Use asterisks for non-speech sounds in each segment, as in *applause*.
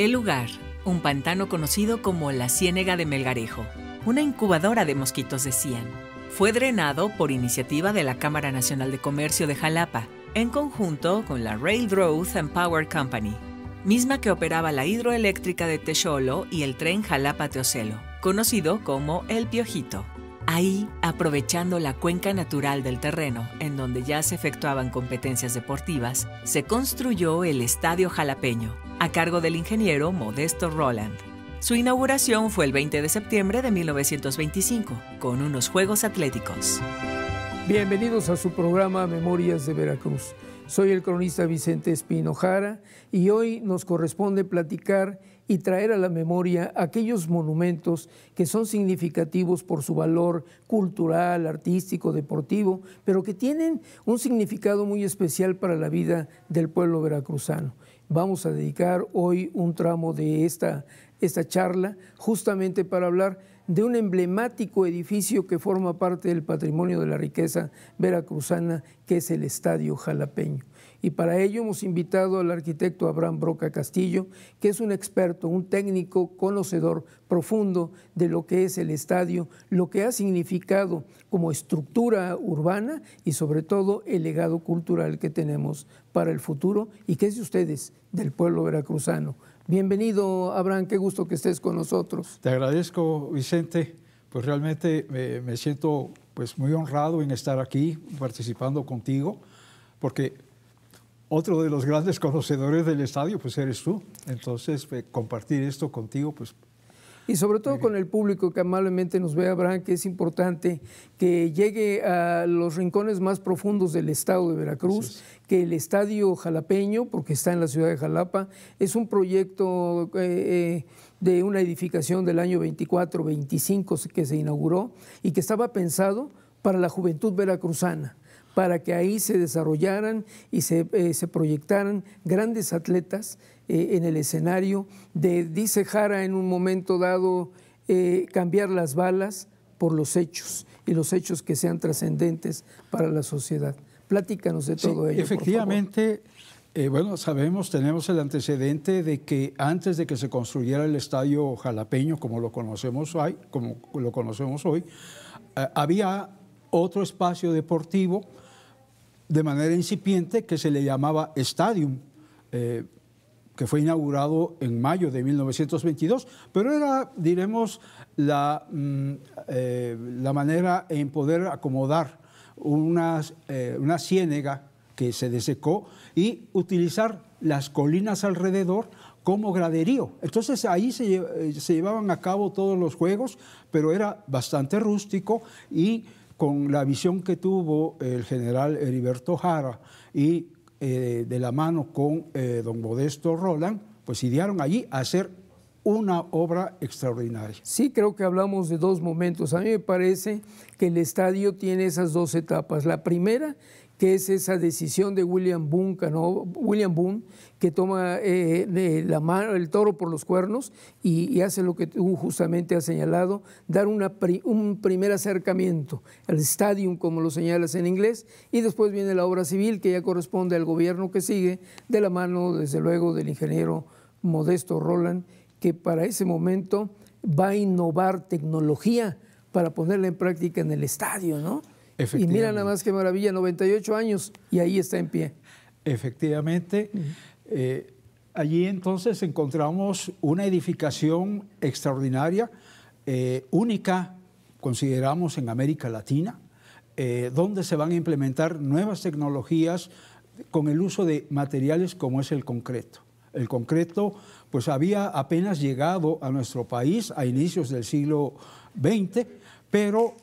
El lugar, un pantano conocido como la Ciénega de Melgarejo, una incubadora de mosquitos de cian, Fue drenado por iniciativa de la Cámara Nacional de Comercio de Jalapa, en conjunto con la Railroad and Power Company, misma que operaba la hidroeléctrica de Texolo y el tren Jalapa-Teocelo, conocido como El Piojito. Ahí, aprovechando la cuenca natural del terreno, en donde ya se efectuaban competencias deportivas, se construyó el Estadio Jalapeño, a cargo del ingeniero Modesto Roland. Su inauguración fue el 20 de septiembre de 1925, con unos Juegos Atléticos. Bienvenidos a su programa Memorias de Veracruz. Soy el cronista Vicente Espinojara y hoy nos corresponde platicar y traer a la memoria aquellos monumentos que son significativos por su valor cultural, artístico, deportivo, pero que tienen un significado muy especial para la vida del pueblo veracruzano vamos a dedicar hoy un tramo de esta, esta charla justamente para hablar de un emblemático edificio que forma parte del patrimonio de la riqueza veracruzana, que es el Estadio Jalapeño. Y para ello hemos invitado al arquitecto Abraham Broca Castillo, que es un experto, un técnico conocedor profundo de lo que es el estadio, lo que ha significado como estructura urbana y sobre todo el legado cultural que tenemos para el futuro y que es de ustedes, del pueblo veracruzano. Bienvenido, Abraham, qué gusto que estés con nosotros. Te agradezco, Vicente. Pues realmente me, siento pues, muy honrado en estar aquí participando contigo, porque otro de los grandes conocedores del estadio, pues eres tú. Entonces, eh, compartir esto contigo, pues... Y sobre todo con el público que amablemente nos ve, Abraham, que es importante que llegue a los rincones más profundos del estado de Veracruz, que el estadio jalapeño, porque está en la ciudad de Jalapa, es un proyecto... Eh, eh, de una edificación del año 24-25 que se inauguró y que estaba pensado para la juventud veracruzana para que ahí se desarrollaran y se, eh, proyectaran grandes atletas eh, en el escenario. De, dice Jara en un momento dado, eh, cambiar las balas por los hechos y los hechos que sean trascendentes para la sociedad. Platícanos de todo ello. Efectivamente, bueno, sabemos, tenemos el antecedente de que antes de que se construyera el estadio jalapeño, como lo conocemos hoy, como lo conocemos hoy había otro espacio deportivo de manera incipiente que se le llamaba Stadium, eh, que fue inaugurado en mayo de 1922, pero era, diremos, la, mm, eh, la manera en poder acomodar eh, una ciénega que se desecó y utilizar las colinas alrededor como graderío. Entonces ahí se, se, llevaban a cabo todos los juegos, pero era bastante rústico y con la visión que tuvo el general Heriberto Jara y eh, de la mano con eh, don Modesto Roland, pues idearon allí hacer una obra extraordinaria. Sí, creo que hablamos de dos momentos. A mí me parece que el estadio tiene esas dos etapas. La primera, que es esa decisión de William Boone, no William Boone que toma eh, la mano, el toro por los cuernos y, hace lo que tú justamente has señalado, dar un primer acercamiento al stadium, como lo señalas en inglés, y después viene la obra civil, que ya corresponde al gobierno que sigue, de la mano, desde luego, del ingeniero Modesto Roland, que para ese momento va a innovar tecnología para ponerla en práctica en el estadio, ¿no? Y mira nada más qué maravilla, 98 años y ahí está en pie. Efectivamente. Eh, allí entonces encontramos una edificación extraordinaria, eh, única, consideramos, en América Latina, eh, donde se van a implementar nuevas tecnologías con el uso de materiales como es el concreto. El concreto pues había apenas llegado a nuestro país a inicios del siglo XX, pero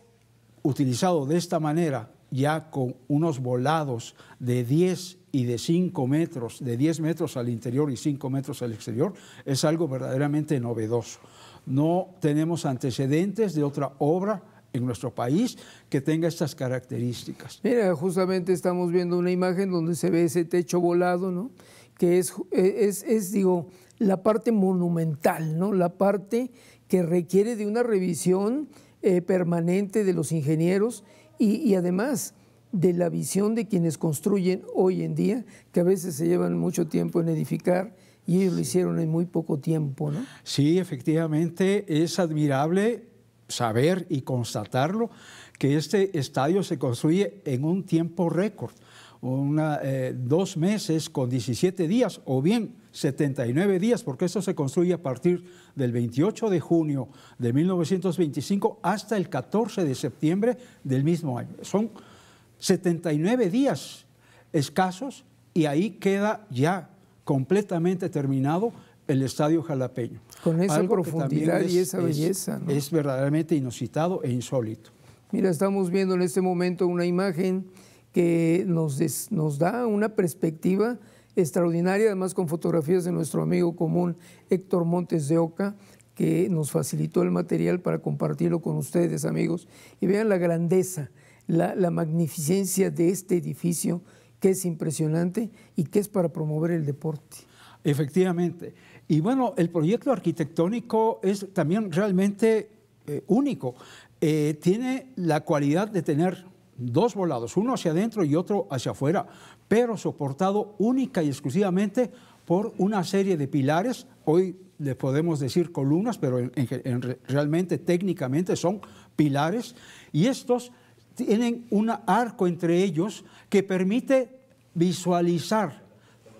utilizado de esta manera, ya con unos volados de 10 y de 5 metros, de 10 metros al interior y 5 metros al exterior, es algo verdaderamente novedoso. No tenemos antecedentes de otra obra en nuestro país que tenga estas características. Mira, justamente estamos viendo una imagen donde se ve ese techo volado, ¿no? que es, e, es, digo, la parte monumental, ¿no? la parte que requiere de una revisión eh, permanente de los ingenieros y, además de la visión de quienes construyen hoy en día, que a veces se llevan mucho tiempo en edificar y ellos lo hicieron en muy poco tiempo, ¿no? Sí, efectivamente, es admirable saber y constatarlo que este estadio se construye en un tiempo récord una, eh, dos meses con 17 días o bien 79 días, porque esto se construye a partir del 28 de junio de 1925 hasta el 14 de septiembre del mismo año. Son 79 días escasos y ahí queda ya completamente terminado el estadio jalapeño. Con esa profundidad y esa belleza. es verdaderamente inusitado e insólito. Mira, estamos viendo en este momento una imagen que nos, da una perspectiva extraordinaria, además con fotografías de nuestro amigo común Héctor Montes de Oca, que nos facilitó el material para compartirlo con ustedes, amigos. Y vean la grandeza, la, magnificencia de este edificio, que es impresionante y que es para promover el deporte. Efectivamente. Y bueno, el proyecto arquitectónico es también realmente eh, único. Eh, tiene la cualidad de tener dos volados, uno hacia adentro y otro hacia afuera, pero soportado única y exclusivamente por una serie de pilares, hoy le podemos decir columnas, pero realmente técnicamente son pilares, y estos tienen un arco entre ellos que permite visualizar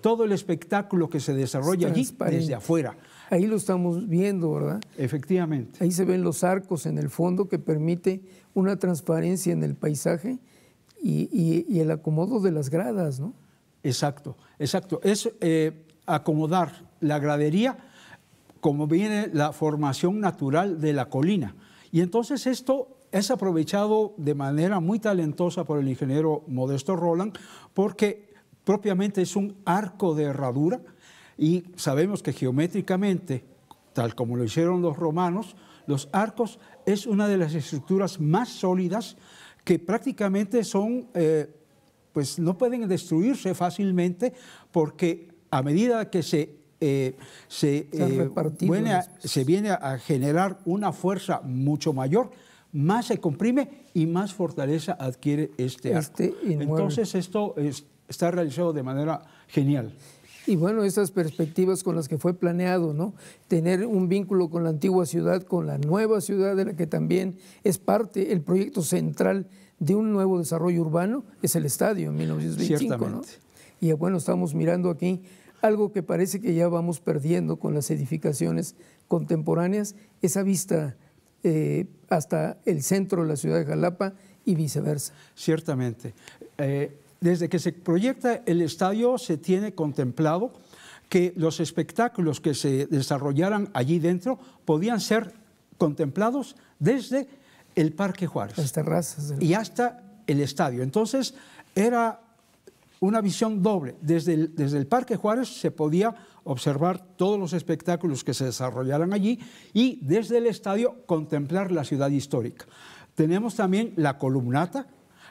todo el espectáculo que se desarrolla allí desde afuera. Ahí lo estamos viendo, ¿verdad? Efectivamente. Ahí se ven los arcos en el fondo que permite una transparencia en el paisaje y, el acomodo de las gradas, ¿no? Exacto, exacto. Es eh, acomodar la gradería como viene la formación natural de la colina. Y entonces esto es aprovechado de manera muy talentosa por el ingeniero Modesto Roland porque propiamente es un arco de herradura y sabemos que geométricamente, tal como lo hicieron los romanos, los arcos es una de las estructuras más sólidas que prácticamente son, eh, pues no pueden destruirse fácilmente porque a medida que se eh, se, viene eh, a, se, viene a, generar una fuerza mucho mayor, más se comprime y más fortaleza adquiere este, arco. Este Entonces esto es, está realizado de manera genial. Y bueno, esas perspectivas con las que fue planeado, ¿no? Tener un vínculo con la antigua ciudad, con la nueva ciudad, de la que también es parte el proyecto central de un nuevo desarrollo urbano, es el estadio en 1925, ¿no? Y bueno, estamos mirando aquí algo que parece que ya vamos perdiendo con las edificaciones contemporáneas, esa vista eh, hasta el centro de la ciudad de Jalapa y viceversa. Ciertamente. Eh, desde que se proyecta el estadio se tiene contemplado que los espectáculos que se desarrollaran allí dentro podían ser contemplados desde el Parque Juárez. Y hasta el estadio. Entonces era una visión doble. Desde desde el Parque Juárez se podía observar todos los espectáculos que se desarrollaran allí y desde el estadio contemplar la ciudad histórica. Tenemos también la columnata,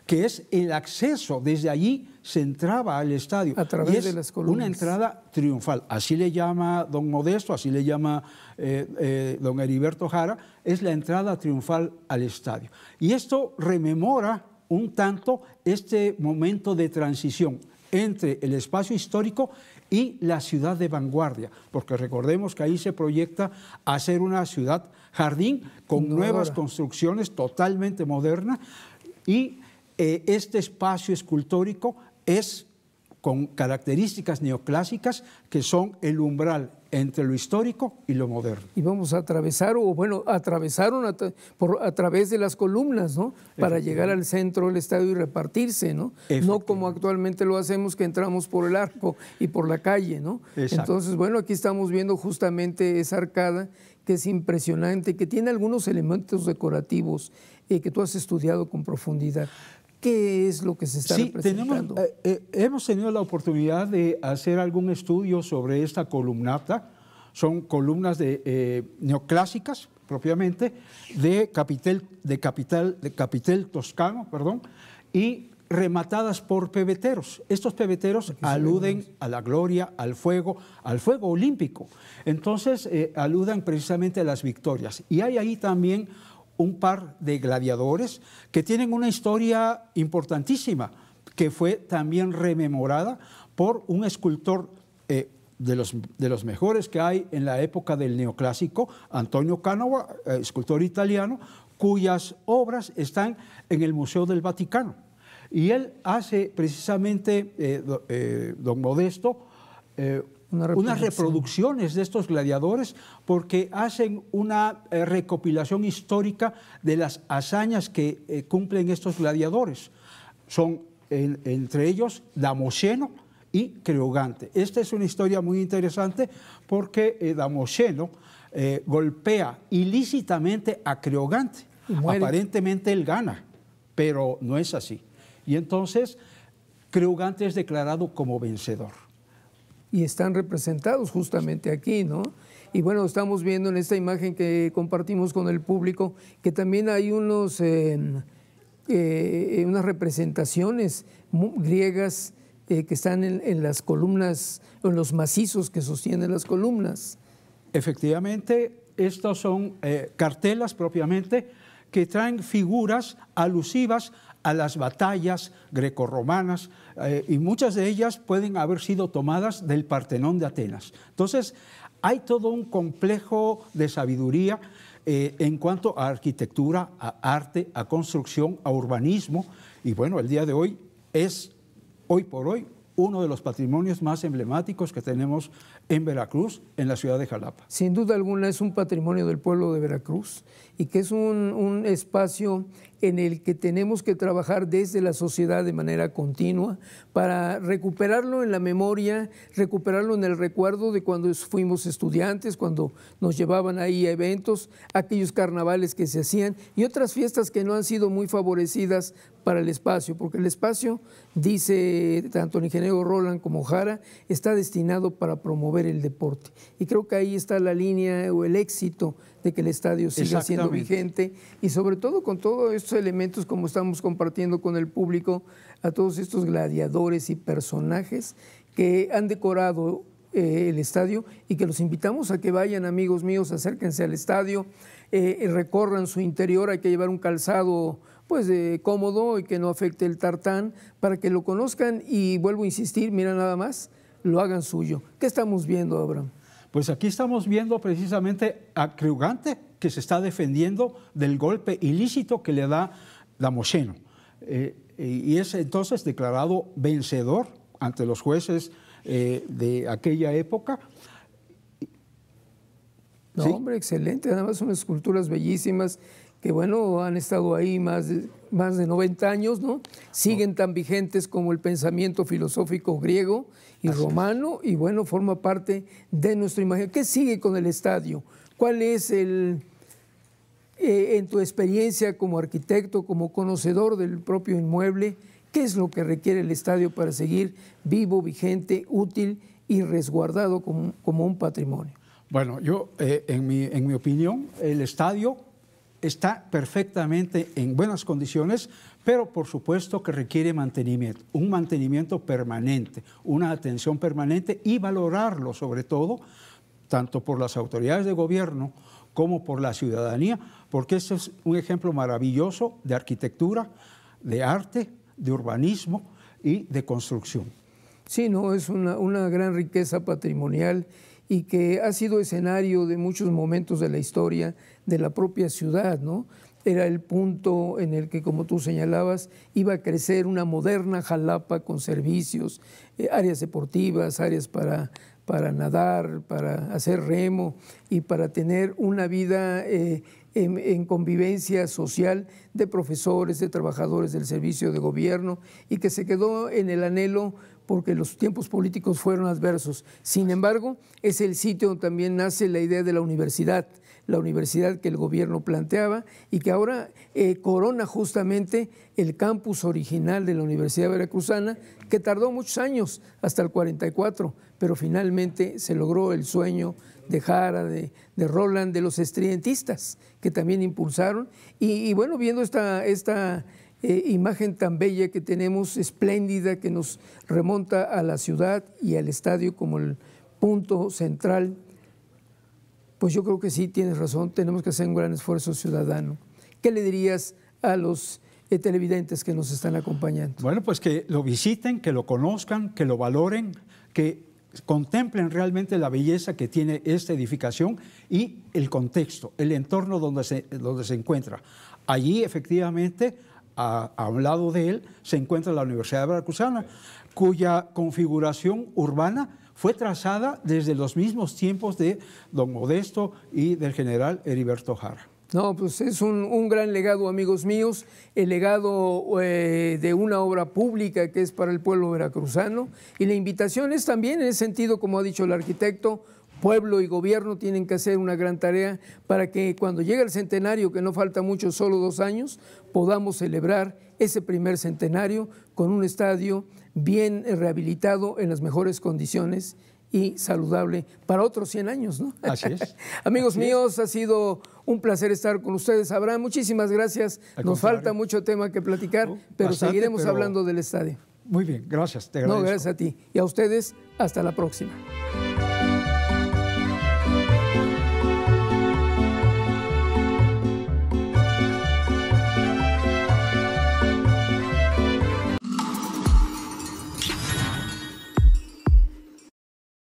que es el acceso. Desde allí se entraba al estadio. A través de las columnas. Una entrada triunfal. Así le llama don Modesto, así le llama eh, eh, don Heriberto Jara, es la entrada triunfal al estadio. Y esto rememora un tanto este momento de transición entre el espacio histórico y la ciudad de vanguardia, porque recordemos que ahí se proyecta hacer una ciudad jardín con nuevas construcciones totalmente modernas y eh, este espacio escultórico es con características neoclásicas que son el umbral entre lo histórico y lo moderno. Y vamos a atravesar, o bueno, atravesaron a, por, a través de las columnas, ¿no? Para llegar al centro del estadio y repartirse, ¿no? No como actualmente lo hacemos, que entramos por el arco y por la calle, ¿no? Entonces, bueno, aquí estamos viendo justamente esa arcada que es impresionante, que tiene algunos elementos decorativos eh, que tú has estudiado con profundidad. ¿Qué es lo que se está sí, representando? Eh, eh, hemos tenido la oportunidad de hacer algún estudio sobre esta columnata. Son columnas de, eh, neoclásicas, propiamente, de capitel, de, capital, de toscano, perdón, y rematadas por pebeteros. Estos pebeteros aluden a la gloria, al fuego, al fuego olímpico. Entonces, aludan precisamente a las victorias. Y hay ahí también un par de gladiadores que tienen una historia importantísima, que fue también rememorada por un escultor eh, de, los, de, los, mejores que hay en la época del neoclásico, Antonio Canova, eh, escultor italiano, cuyas obras están en el Museo del Vaticano. Y él hace precisamente, eh, don Modesto, unas reproducciones de estos gladiadores porque hacen una eh, recopilación histórica de las hazañas que eh, cumplen estos gladiadores. Son entre ellos Damoceno y Creogante. Esta es una historia muy interesante porque eh, golpea ilícitamente a Creogante. Aparentemente él gana, pero no es así. Y entonces Creogante es declarado como vencedor y están representados justamente aquí, ¿no? Y bueno, estamos viendo en esta imagen que compartimos con el público que también hay unos, eh, eh, unas representaciones griegas eh, que están en, en, las columnas, en los macizos que sostienen las columnas. Efectivamente, estas son cartelas propiamente que traen figuras alusivas a las batallas grecorromanas eh, y muchas de ellas pueden haber sido tomadas del Partenón de Atenas. Entonces, hay todo un complejo de sabiduría eh, en cuanto a arquitectura, a arte, a construcción, a urbanismo y bueno, el día de hoy es, hoy por hoy, uno de los patrimonios más emblemáticos que tenemos en Veracruz, en la ciudad de Jalapa. Sin duda alguna es un patrimonio del pueblo de Veracruz y que es un, un espacio en el que tenemos que trabajar desde la sociedad de manera continua para recuperarlo en la memoria, recuperarlo en el recuerdo de cuando fuimos estudiantes, cuando nos llevaban ahí a eventos, aquellos carnavales que se hacían y otras fiestas que no han sido muy favorecidas para el espacio, porque el espacio, dice tanto el ingeniero Roland como Jara, está destinado para promover el deporte. Y creo que ahí está la línea o el éxito que el estadio siga siendo vigente y sobre todo con todos estos elementos como estamos compartiendo con el público, a todos estos gladiadores y personajes que han decorado eh, el estadio y que los invitamos a que vayan, amigos míos, acérquense al estadio, eh, recorran su interior, hay que llevar un calzado pues cómodo y que no afecte el tartán para que lo conozcan y vuelvo a insistir, mira nada más, lo hagan suyo. ¿Qué estamos viendo, Abraham? Pues aquí estamos viendo precisamente a Creugante que se está defendiendo del golpe ilícito que le da Damoseno. Eh, eh, y es entonces declarado vencedor ante los jueces eh, de aquella época. No, hombre, excelente, más son esculturas bellísimas que bueno, han estado ahí más de, más de 90 años, ¿no? Siguen tan vigentes como el pensamiento filosófico griego y romano y bueno, forma parte de nuestra imagen. ¿Qué sigue con el estadio? ¿Cuál es el, eh, en tu experiencia como arquitecto, como conocedor del propio inmueble, qué es lo que requiere el estadio para seguir vivo, vigente, útil y resguardado como, un patrimonio? Bueno, yo, eh, en, mi, en mi opinión, el estadio está perfectamente en buenas condiciones, pero por supuesto que requiere mantenimiento, un mantenimiento permanente, una atención permanente y valorarlo sobre todo, tanto por las autoridades de gobierno como por la ciudadanía, porque este es un ejemplo maravilloso de arquitectura, de arte, de urbanismo y de construcción. Sí, no, es una, una gran riqueza patrimonial y que ha sido escenario de muchos momentos de la historia de la propia ciudad, ¿no? Era el punto en el que, como tú señalabas, iba a crecer una moderna Jalapa con servicios, eh, áreas deportivas, áreas para, para nadar, para hacer remo y para tener una vida eh, en, convivencia social de profesores, de trabajadores del servicio de gobierno y que se quedó en el anhelo porque los tiempos políticos fueron adversos. Sin embargo, es el sitio donde también nace la idea de la universidad, la universidad que el gobierno planteaba y que ahora eh, corona justamente el campus original de la Universidad Veracruzana, que tardó muchos años, hasta el 44, pero finalmente se logró el sueño de Jara, de, Roland, de los estridentistas, que también impulsaron. Y, bueno, viendo esta... esta eh, imagen tan bella que tenemos, espléndida, que nos remonta a la ciudad y al estadio como el punto central, pues yo creo que sí, tienes razón, tenemos que hacer un gran esfuerzo ciudadano. ¿Qué le dirías a los eh, televidentes que nos están acompañando? Bueno, pues que lo visiten, que lo conozcan, que lo valoren, que contemplen realmente la belleza que tiene esta edificación y el contexto, el entorno donde se, donde se encuentra. Allí efectivamente a, un lado de él se encuentra la Universidad de Veracruzana, cuya configuración urbana fue trazada desde los mismos tiempos de don Modesto y del general Heriberto Jara. No, pues es un, gran legado, amigos míos, el legado eh, de una obra pública que es para el pueblo veracruzano. Y la invitación es también, en ese sentido, como ha dicho el arquitecto, pueblo y gobierno tienen que hacer una gran tarea para que cuando llegue el centenario, que no falta mucho, solo dos años, podamos celebrar ese primer centenario con un estadio bien rehabilitado en las mejores condiciones y saludable para otros 100 años, ¿no? Así es. *laughs* Amigos míos, ha sido un placer estar con ustedes. Abraham, muchísimas gracias. Nos falta mucho tema que platicar, oh, pero seguiremos hablando del estadio. Muy bien, gracias. Te agradezco. No, gracias a ti. Y a ustedes, hasta la próxima.